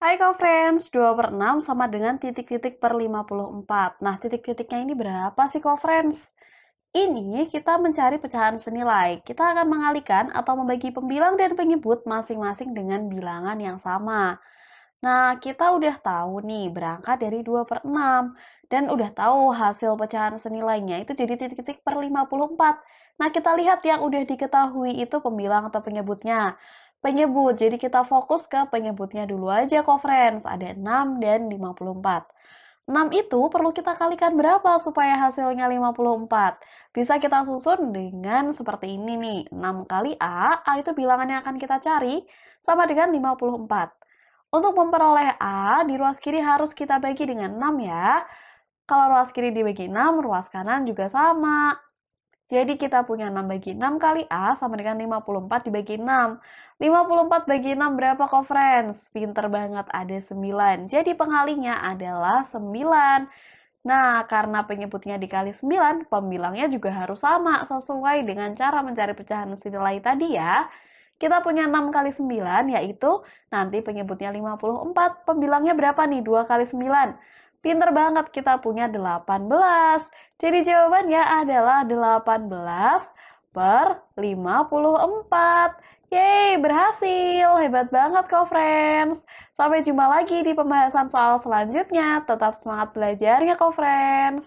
Hai co-friends, 2 per 6 sama dengan titik-titik per 54. Nah, titik-titiknya ini berapa sih co-friends? Ini kita mencari pecahan senilai. Kita akan mengalihkan atau membagi pembilang dan penyebut masing-masing dengan bilangan yang sama. Nah, kita udah tahu nih berangkat dari 2 per 6. Dan udah tahu hasil pecahan senilainya itu jadi titik-titik per 54. Nah, kita lihat yang udah diketahui itu pembilang atau penyebutnya penyebut. Jadi kita fokus ke penyebutnya dulu aja kok friends. Ada 6 dan 54. 6 itu perlu kita kalikan berapa supaya hasilnya 54? Bisa kita susun dengan seperti ini nih. 6 kali A, A itu bilangan yang akan kita cari, sama dengan 54. Untuk memperoleh A, di ruas kiri harus kita bagi dengan 6 ya. Kalau ruas kiri dibagi 6, ruas kanan juga sama. Jadi kita punya 6 bagi 6 kali A sama dengan 54 dibagi 6. 54 bagi 6 berapa kok friends? Pinter banget ada 9. Jadi pengalinya adalah 9. Nah, karena penyebutnya dikali 9, pembilangnya juga harus sama sesuai dengan cara mencari pecahan nilai tadi ya. Kita punya 6 kali 9, yaitu nanti penyebutnya 54. Pembilangnya berapa nih? 2 kali 9. Pinter banget kita punya 18. Jadi jawabannya adalah 18 per 54. Yeay, berhasil. Hebat banget kok, friends. Sampai jumpa lagi di pembahasan soal selanjutnya. Tetap semangat belajarnya kok, friends.